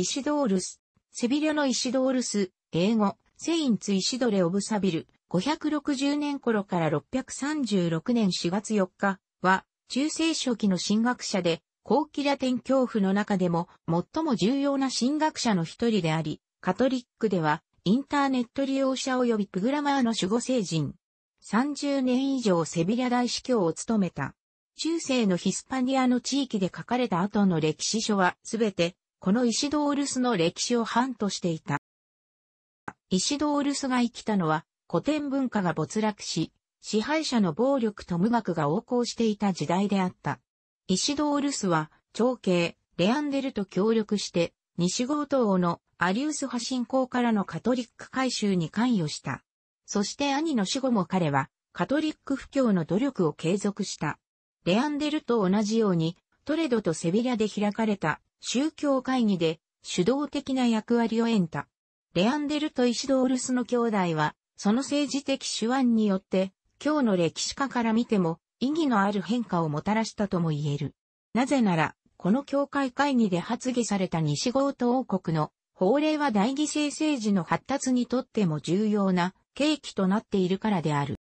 イシドールス、セビリョのイシドールス、英語、セインツ・イシドレ・オブ・サビル、560年頃から636年4月4日は、中世初期の神学者で、高キラ天教府の中でも最も重要な神学者の一人であり、カトリックでは、インターネット利用者及びプグラマーの守護聖人。30年以上セビリア大司教を務めた。中世のヒスパニアの地域で書かれた後の歴史書はすべてこの石ドールスの歴史を範としていた。石ドールスが生きたのは、古典文化が没落し、支配者の暴力と無学が横行していた時代であった。石ドールスは、長兄、レアンデルと協力して、西郷東のアリウス派信仰からのカトリック改修に関与した。そして兄の死後も彼は、カトリック布教の努力を継続した。レアンデルと同じように、トレドとセビリアで開かれた宗教会議で主導的な役割を得た。レアンデルとイシドールスの兄弟は、その政治的手腕によって、今日の歴史家から見ても、意義のある変化をもたらしたとも言える。なぜなら、この教会会議で発議された西ゴート王国の法令は大義牲政治の発達にとっても重要な契機となっているからである。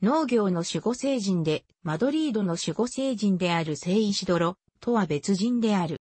農業の守護聖人で、マドリードの守護聖人である聖イシドロとは別人である。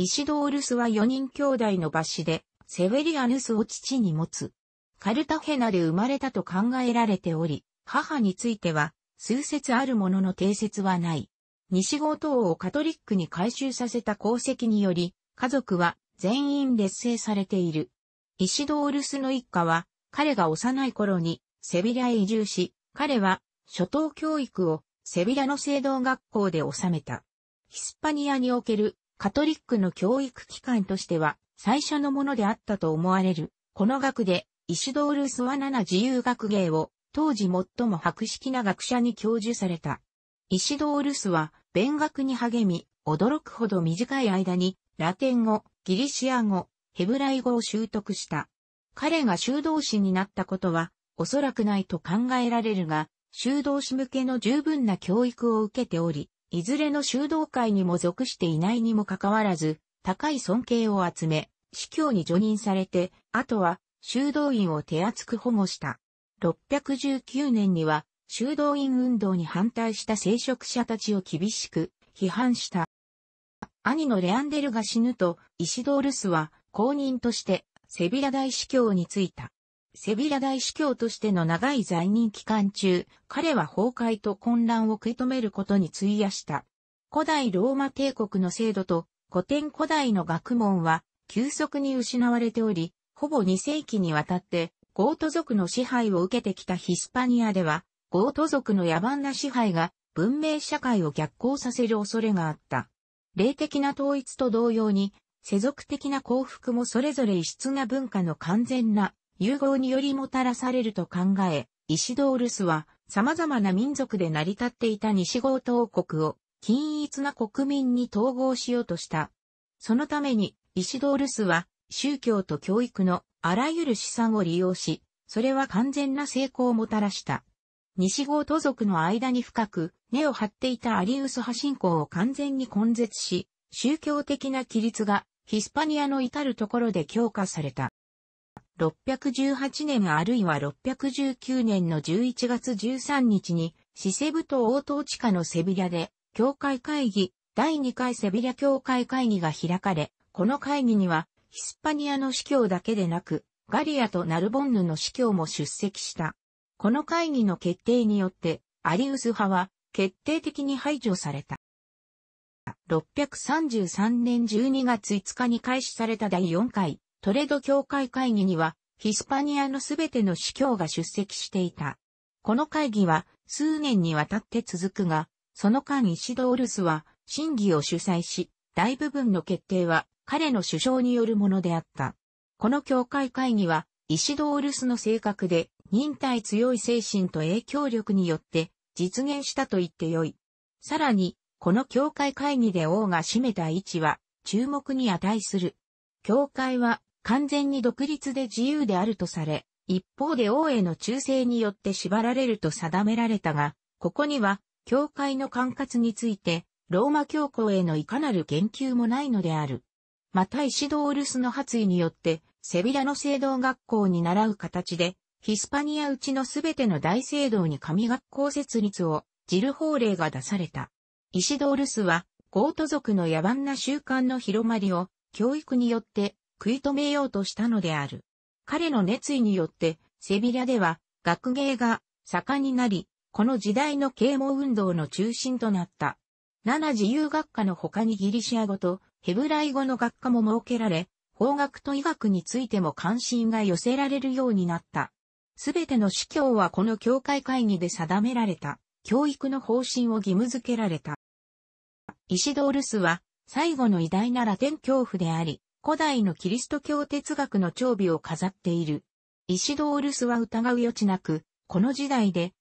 イシドールスは4人兄弟の罰子で、セベリアヌスを父に持つ。カルタヘナで生まれたと考えられており、母については、数説あるものの定説はない。西郷島をカトリックに改修させた功績により、家族は全員劣勢されている。イシドールスの一家は、彼が幼い頃にセビリアへ移住し、彼は初等教育をセビリアの聖堂学校で収めた。ヒスパニアにおけるカトリックの教育機関としては最初のものであったと思われる。この学で、イシュドール・スワナナ自由学芸を当時最も博識な学者に教授された。イシドールスは、勉学に励み、驚くほど短い間に、ラテン語、ギリシア語、ヘブライ語を習得した。彼が修道士になったことは、おそらくないと考えられるが、修道士向けの十分な教育を受けており、いずれの修道会にも属していないにもかかわらず、高い尊敬を集め、司教に除任されて、あとは修道院を手厚く保護した。619年には、修道院運動に反対した聖職者たちを厳しく批判した。兄のレアンデルが死ぬと、イシドールスは公認としてセビラ大司教に就いた。セビラ大司教としての長い在任期間中、彼は崩壊と混乱を食い止めることに費やした。古代ローマ帝国の制度と古典古代の学問は急速に失われており、ほぼ2世紀にわたってゴート族の支配を受けてきたヒスパニアでは、ゴート族の野蛮な支配が文明社会を逆行させる恐れがあった。霊的な統一と同様に、世俗的な幸福もそれぞれ異質な文化の完全な融合によりもたらされると考え、イシドールスは様々な民族で成り立っていた西郷東国を均一な国民に統合しようとした。そのためにイシドールスは宗教と教育のあらゆる資産を利用し、それは完全な成功をもたらした。西郷都族の間に深く根を張っていたアリウス派信仰を完全に根絶し、宗教的な規律がヒスパニアの至るところで強化された。618年あるいは619年の11月13日に、シセブ島ト東チ下のセビリアで、教会会議、第2回セビリア教会会議が開かれ、この会議には、ヒスパニアの司教だけでなく、ガリアとナルボンヌの司教も出席した。この会議の決定によって、アリウス派は決定的に排除された。633年12月5日に開始された第4回トレド協会会議には、ヒスパニアのすべての司教が出席していた。この会議は数年にわたって続くが、その間イシドールスは審議を主催し、大部分の決定は彼の首相によるものであった。この協会会議は、イシドールスの性格で、忍耐強い精神と影響力によって実現したと言ってよい。さらに、この協会会議で王が占めた位置は注目に値する。協会は完全に独立で自由であるとされ、一方で王への忠誠によって縛られると定められたが、ここには、教会の管轄について、ローマ教皇へのいかなる言及もないのである。またイシドールスの発意によって、セビラの聖堂学校に習う形で、ヒスパニアうちのすべての大聖堂に神学校設立を、ジル法令が出された。イシドールスは、ゴート族の野蛮な習慣の広まりを、教育によって食い止めようとしたのである。彼の熱意によって、セビリアでは学芸が盛んになり、この時代の啓蒙運動の中心となった。七自由学科の他にギリシア語とヘブライ語の学科も設けられ、法学と医学についても関心が寄せられるようになった。すべての司教はこの教会会議で定められた、教育の方針を義務付けられた。イシドールスは、最後の偉大なラテン教父であり、古代のキリスト教哲学の長尾を飾っている。イシドールスは疑う余地なく、この時代で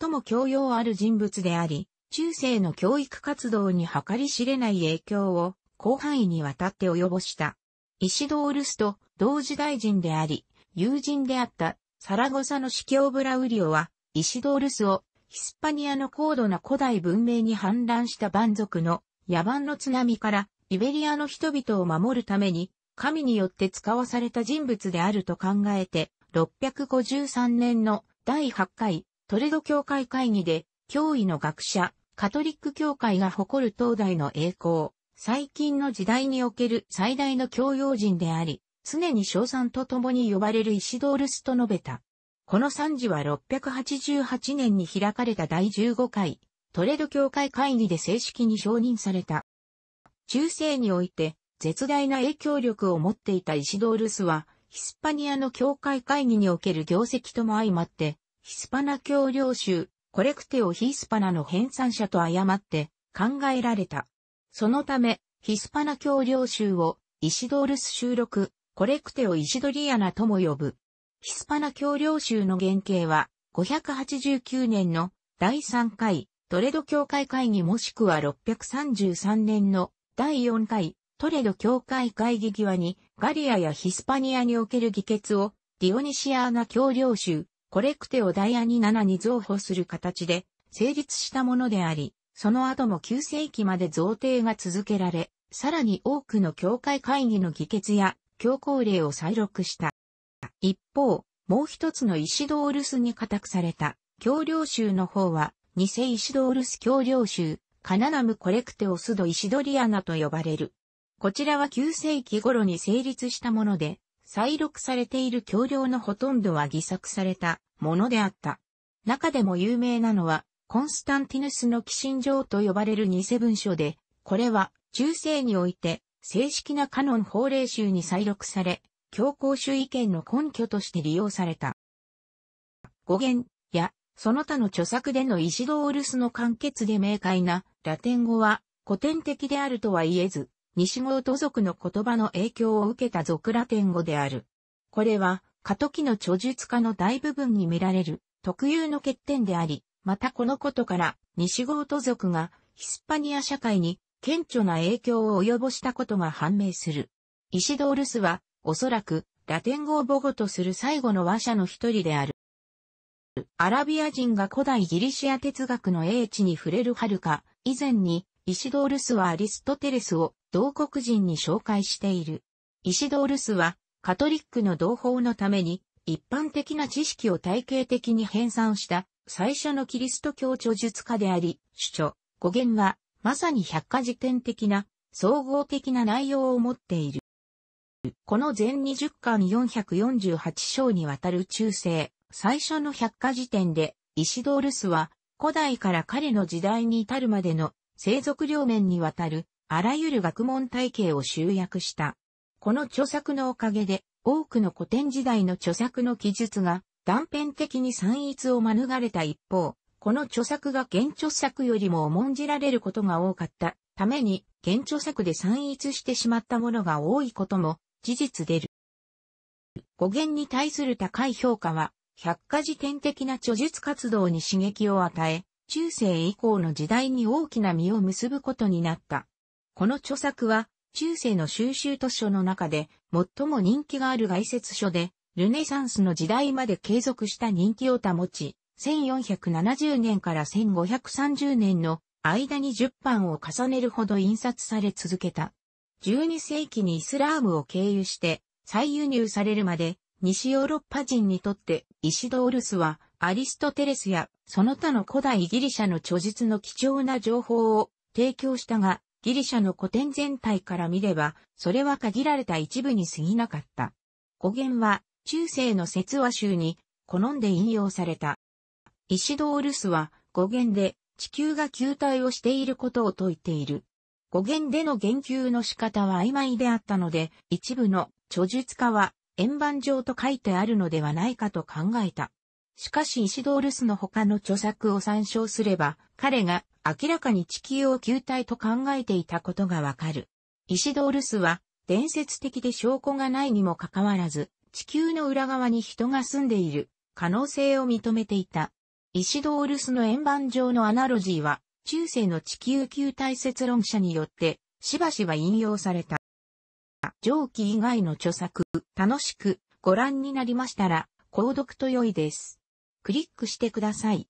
最も教養ある人物であり、中世の教育活動に計り知れない影響を広範囲にわたって及ぼした。イシドールスと同時代人であり、友人であったサラゴサの司教ブラウリオは、イシドールスをヒスパニアの高度な古代文明に氾濫した蛮族の野蛮の津波からイベリアの人々を守るために、神によって使わされた人物であると考えて、653年の第8回トレド教会会議で、教位の学者、カトリック教会が誇る東大の栄光、最近の時代における最大の教養人であり、常に称賛と共に呼ばれるイシドールスと述べた。この賛辞は688年に開かれた第15回、トレド教会会議で正式に承認された。中世において絶大な影響力を持っていたイシドールスは、ヒスパニアの教会会議における業績とも相まって、ヒスパナ教領集コレクテオ・ヒスパナの編纂者と誤って考えられた。そのため、ヒスパナ教領集をイシドールス収録、コレクテオ・イシドリアナとも呼ぶ。ヒスパナ教領集の原型は、589年の第3回トレド教会会議もしくは633年の第4回トレド教会会議際にガリアやヒスパニアにおける議決をディオニシアーナ教領州コレクテオダイアニ7に増補する形で成立したものであり、その後も9世紀まで贈呈が続けられ、さらに多くの教会会議の議決や教皇令を再録した。一方、もう一つのイシドールスに家宅された教領州の方は、偽イシドールス教領州カナナムコレクテオスドイシドリアナと呼ばれる。こちらは9世紀頃に成立したもので、再録されている橋梁のほとんどは偽作されたものであった。中でも有名なのは、コンスタンティヌスの寄進状と呼ばれる偽文書で、これは中世において正式なカノン法令集に再録され、教皇主意見の根拠として利用された。語源やその他の著作でのイシドールスの完結で明快なラテン語は古典的であるとは言えず、西郷都族の言葉の影響を受けた族ラテン語である。これは、過渡期の著述家の大部分に見られる特有の欠点であり、またこのことから西郷都族がヒスパニア社会に顕著な影響を及ぼしたことが判明する。イシドールスは、おそらく、ラテン語を母語とする最後の話者の一人である。アラビア人が古代ギリシア哲学の英知に触れるはるか、以前に、イシドールスはアリストテレスを同国人に紹介している。イシドールスは、カトリックの同胞のために、一般的な知識を体系的に編纂した最初のキリスト教著述家であり、主著、語源は、まさに百科事典的な、総合的な内容を持っている。この全20巻448章にわたる中世、最初の百科事典で、イシドールスは、古代から彼の時代に至るまでの、生族両面にわたる、あらゆる学問体系を集約した。この著作のおかげで、多くの古典時代の著作の記述が、断片的に散逸を免れた一方、この著作が原著作よりも重んじられることが多かったために、原著作で散逸してしまったものが多いことも、事実出る。語源に対する高い評価は、百科事典的な著述活動に刺激を与え、中世以降の時代に大きな実を結ぶことになった。この著作は、中世の収集図書の中で最も人気がある外説書で、ルネサンスの時代まで継続した人気を保ち、1470年から1530年の間に10版を重ねるほど印刷され続けた。12世紀にイスラームを経由して再輸入されるまで西ヨーロッパ人にとってイシドールスはアリストテレスやその他の古代ギリシャの著述の貴重な情報を提供したが、ギリシャの古典全体から見れば、それは限られた一部に過ぎなかった。語源は、中世の説話集に、好んで引用された。イシドールスは、語源で、地球が球体をしていることを説いている。語源での言及の仕方は曖昧であったので、一部の著述家は、円盤状と書いてあるのではないかと考えた。しかし石ドールスの他の著作を参照すれば、彼が明らかに地球を球体と考えていたことがわかる。石ドールスは伝説的で証拠がないにもかかわらず、地球の裏側に人が住んでいる可能性を認めていた。石ドールスの円盤状のアナロジーは、中世の地球球体説論者によって、しばしば引用された。上記以外の著作、楽しくご覧になりましたら、購読と良いです。クリックしてください。